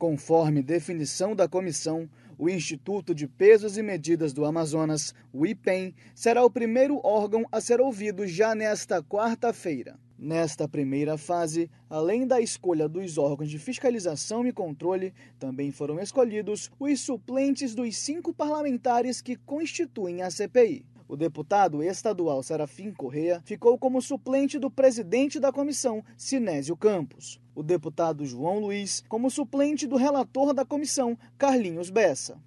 Conforme definição da comissão, o Instituto de Pesos e Medidas do Amazonas, o IPEM, será o primeiro órgão a ser ouvido já nesta quarta-feira. Nesta primeira fase, além da escolha dos órgãos de fiscalização e controle, também foram escolhidos os suplentes dos cinco parlamentares que constituem a CPI. O deputado estadual Serafim Correa ficou como suplente do presidente da comissão, Sinésio Campos. O deputado João Luiz, como suplente do relator da comissão, Carlinhos Bessa.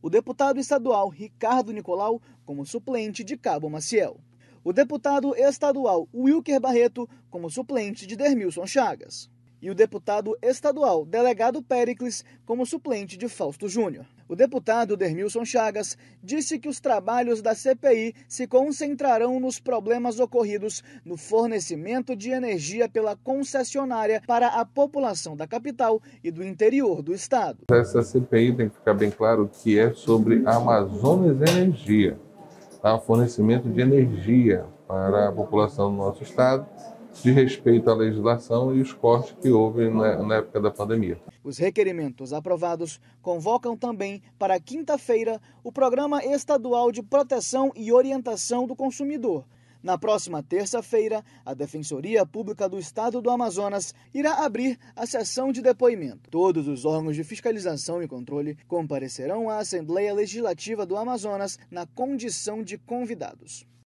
O deputado estadual Ricardo Nicolau, como suplente de Cabo Maciel o deputado estadual Wilker Barreto como suplente de Dermilson Chagas e o deputado estadual delegado Pericles, como suplente de Fausto Júnior. O deputado Dermilson Chagas disse que os trabalhos da CPI se concentrarão nos problemas ocorridos no fornecimento de energia pela concessionária para a população da capital e do interior do estado. Essa CPI tem que ficar bem claro que é sobre Amazonas Energia, tá? fornecimento de energia para a população do nosso estado de respeito à legislação e os cortes que houve na, na época da pandemia. Os requerimentos aprovados convocam também para quinta-feira o Programa Estadual de Proteção e Orientação do Consumidor. Na próxima terça-feira, a Defensoria Pública do Estado do Amazonas irá abrir a sessão de depoimento. Todos os órgãos de fiscalização e controle comparecerão à Assembleia Legislativa do Amazonas na condição de convidados.